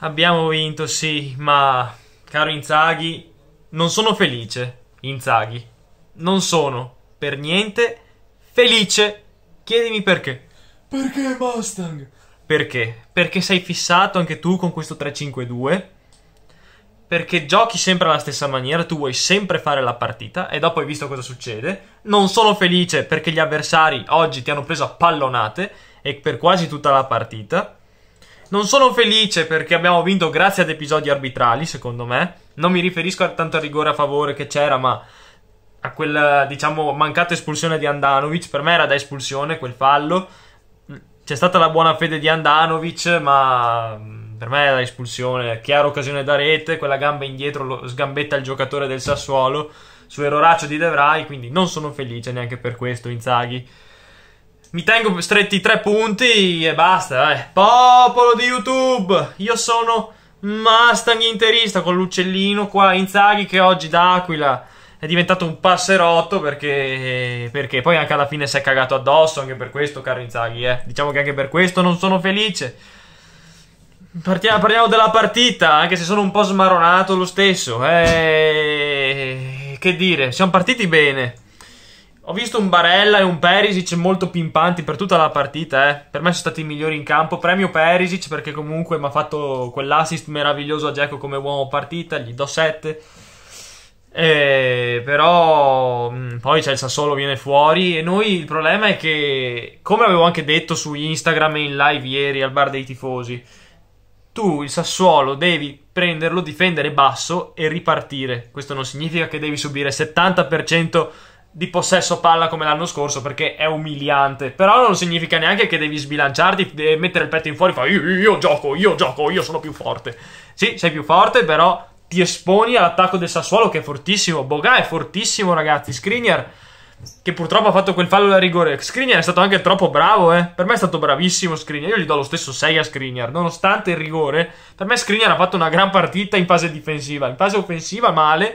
Abbiamo vinto, sì, ma caro Inzaghi, non sono felice, Inzaghi. Non sono per niente felice. Chiedimi perché. Perché Mustang? Perché? Perché sei fissato anche tu con questo 3-5-2? Perché giochi sempre alla stessa maniera, tu vuoi sempre fare la partita e dopo hai visto cosa succede. Non sono felice perché gli avversari oggi ti hanno preso a pallonate e per quasi tutta la partita non sono felice perché abbiamo vinto grazie ad episodi arbitrali, secondo me. Non mi riferisco tanto al rigore a favore che c'era, ma a quella, diciamo, mancata espulsione di Andanovic. Per me era da espulsione quel fallo. C'è stata la buona fede di Andanovic, ma mm, per me era da espulsione. Chiara occasione da rete, quella gamba indietro lo, sgambetta il giocatore del Sassuolo su eroraccio di De Vrij, quindi non sono felice neanche per questo, Inzaghi. Mi tengo stretti tre punti e basta, eh. Popolo di YouTube, io sono Mustang interista con l'uccellino qua, Inzaghi che oggi d'Aquila è diventato un passerotto perché, perché poi anche alla fine si è cagato addosso, anche per questo caro Inzaghi, eh. Diciamo che anche per questo non sono felice. Partiamo, parliamo della partita, anche se sono un po' smaronato lo stesso, eh. Che dire, siamo partiti bene. Ho visto un Barella e un Perisic molto pimpanti per tutta la partita, eh. Per me sono stati i migliori in campo. Premio Perisic perché comunque mi ha fatto quell'assist meraviglioso a Dzeko come uomo partita, gli do 7. Eh, però mm, poi c'è il Sassuolo viene fuori e noi il problema è che come avevo anche detto su Instagram e in live ieri al bar dei tifosi tu il Sassuolo devi prenderlo, difendere basso e ripartire questo non significa che devi subire 70% di possesso palla come l'anno scorso perché è umiliante. Però non significa neanche che devi sbilanciarti e mettere il petto in fuori e fare io, io, gioco, io gioco, io sono più forte. Sì, sei più forte, però ti esponi all'attacco del Sassuolo che è fortissimo. Bogà è fortissimo, ragazzi. Skriniar che purtroppo ha fatto quel fallo da rigore. Skriniar è stato anche troppo bravo, eh. Per me è stato bravissimo Skriniar. Io gli do lo stesso 6 a Skriniar, nonostante il rigore. Per me Skriniar ha fatto una gran partita in fase difensiva, in fase offensiva male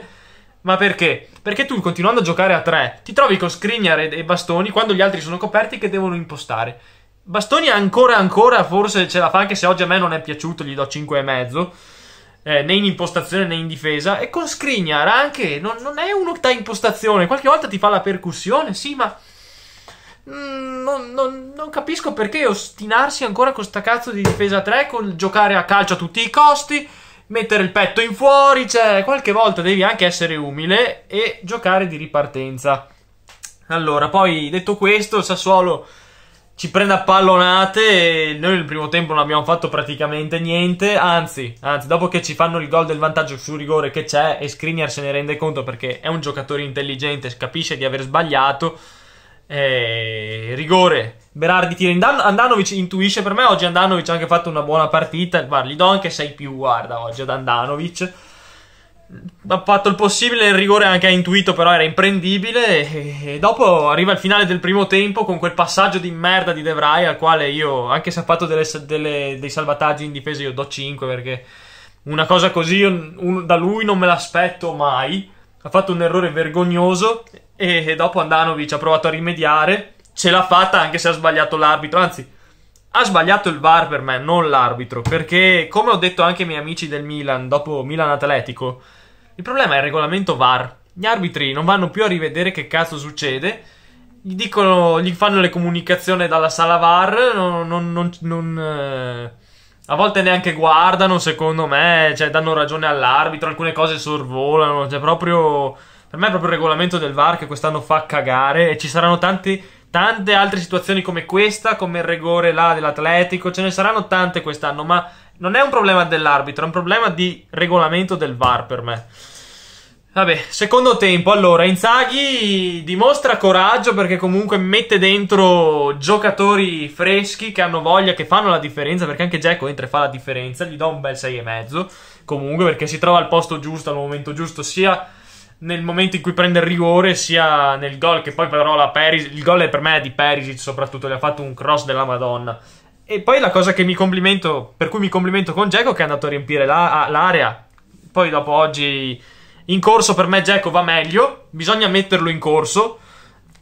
ma perché? Perché tu, continuando a giocare a 3, ti trovi con Skriniar e Bastoni quando gli altri sono coperti che devono impostare. Bastoni ancora ancora forse ce la fa anche se oggi a me non è piaciuto, gli do 5,5. Eh, né in impostazione né in difesa. E con Skriniar anche, non, non è uno che dà impostazione, qualche volta ti fa la percussione, sì, ma... Mm, non, non, non, capisco perché ostinarsi ancora con sta cazzo di difesa 3 con giocare a calcio a tutti i costi mettere il petto in fuori, cioè qualche volta devi anche essere umile e giocare di ripartenza. Allora, poi detto questo, Sassuolo ci prende a pallonate. Noi nel primo tempo non abbiamo fatto praticamente niente. Anzi, anzi, dopo che ci fanno il gol del vantaggio sul rigore che c'è, e Skriniar se ne rende conto perché è un giocatore intelligente, capisce di aver sbagliato. Eh, rigore Berardi tira in danno. Andanovic intuisce per me. Oggi Andanovic ha anche fatto una buona partita. Guarda, gli do anche 6 più. Guarda, oggi ad Andanovic. Ha fatto il possibile. Il rigore anche ha intuito, però era imprendibile. E, e dopo arriva il finale del primo tempo con quel passaggio di merda di De Vrij. Al quale io, anche se ha fatto delle, delle, dei salvataggi in difesa, io do 5 perché una cosa così io, un, da lui non me l'aspetto mai. Ha fatto un errore vergognoso. E, e dopo Andanovic ha provato a rimediare ce l'ha fatta anche se ha sbagliato l'arbitro, anzi ha sbagliato il VAR per me, non l'arbitro, perché come ho detto anche ai miei amici del Milan dopo Milan Atletico, il problema è il regolamento VAR. Gli arbitri non vanno più a rivedere che cazzo succede, gli, dicono, gli fanno le comunicazioni dalla sala VAR, non, non, non, eh, a volte neanche guardano, secondo me, cioè danno ragione all'arbitro, alcune cose sorvolano, cioè proprio per me è proprio il regolamento del VAR che quest'anno fa cagare e ci saranno tanti Tante altre situazioni come questa, come il rigore là dell'Atletico, ce ne saranno tante quest'anno, ma non è un problema dell'arbitro, è un problema di regolamento del VAR per me. Vabbè, secondo tempo, allora, Inzaghi dimostra coraggio perché comunque mette dentro giocatori freschi che hanno voglia, che fanno la differenza, perché anche Jacko entra e fa la differenza, gli do un bel 6,5, comunque perché si trova al posto giusto, al momento giusto, sia nel momento in cui prende il rigore sia nel gol che poi però la Perisic, il gol per me è di Perisic soprattutto, gli ha fatto un cross della Madonna. E poi la cosa per cui mi complimento con Geco che è andato a riempire la, l'area. Poi dopo oggi in corso per me Geco va meglio, bisogna metterlo in corso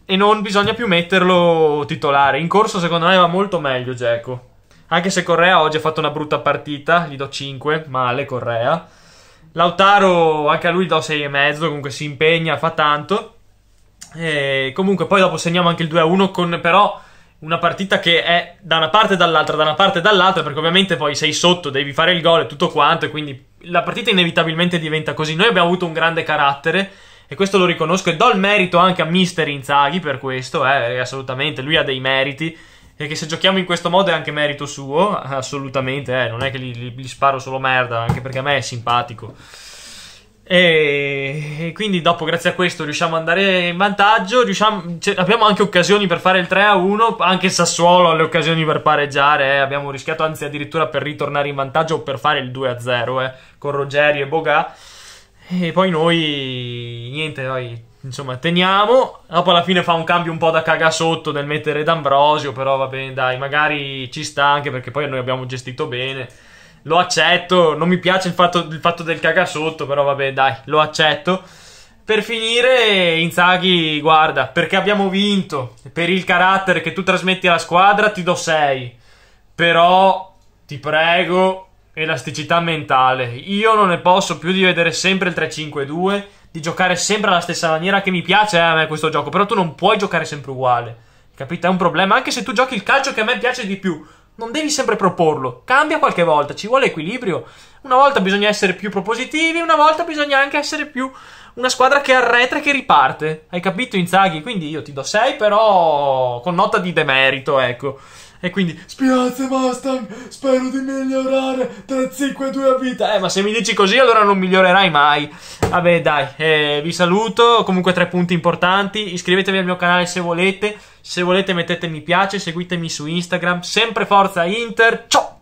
e non bisogna più metterlo titolare. In corso secondo me va molto meglio Geco. Anche se Correa oggi ha fatto una brutta partita, gli do 5, male Correa Lautaro, anche a lui do 6,5, comunque si impegna, fa tanto. E comunque poi dopo segniamo anche il 2-1 a con però una partita che è da una parte e dall'altra, da una parte e dall'altra, perché ovviamente poi sei sotto, devi fare il gol e tutto quanto, e quindi la partita inevitabilmente diventa così. Noi abbiamo avuto un grande carattere e questo lo riconosco e do il merito anche a Mister Inzaghi per questo, eh, assolutamente, lui ha dei meriti e che se giochiamo in questo modo è anche merito suo, assolutamente, eh, non è che gli, gli sparo solo merda, anche perché a me è simpatico. E, e quindi dopo, grazie a questo, riusciamo ad andare in vantaggio. Cioè, abbiamo anche occasioni per fare il 3 1. Anche Sassuolo ha le occasioni per pareggiare. Eh. Abbiamo rischiato, anzi, addirittura per ritornare in vantaggio o per fare il 2 0 eh, con Rogerio e Boga. E poi noi, niente, noi Insomma, teniamo. Dopo alla fine fa un cambio un po' da caga sotto nel mettere D'Ambrosio, però va bene, dai, magari ci sta anche perché poi noi abbiamo gestito bene. Lo accetto, non mi piace il fatto, il fatto del caga sotto, però va bene, dai, lo accetto. Per finire, Inzaghi, guarda, perché abbiamo vinto, per il carattere che tu trasmetti alla squadra ti do 6. Però, ti prego, elasticità mentale. Io non ne posso più di vedere sempre il 3-5-2 di giocare sempre alla stessa maniera che mi piace eh, a me questo gioco, però tu non puoi giocare sempre uguale. Capito? È un problema, anche se tu giochi il calcio che a me piace di più, non devi sempre proporlo. Cambia qualche volta, ci vuole equilibrio. Una volta bisogna essere più propositivi, una volta bisogna anche essere più una squadra che arretra e che riparte. Hai capito, Inzaghi? Quindi io ti do 6, però con nota di demerito, ecco. E quindi, spiazze Mustang, spero di migliorare 352 a vita. Eh, ma se mi dici così allora non migliorerai mai. Vabbè, dai, eh, vi saluto. Comunque tre punti importanti. Iscrivetevi al mio canale se volete. Se volete mettete mi piace, seguitemi su Instagram. Sempre forza Inter. Ciao!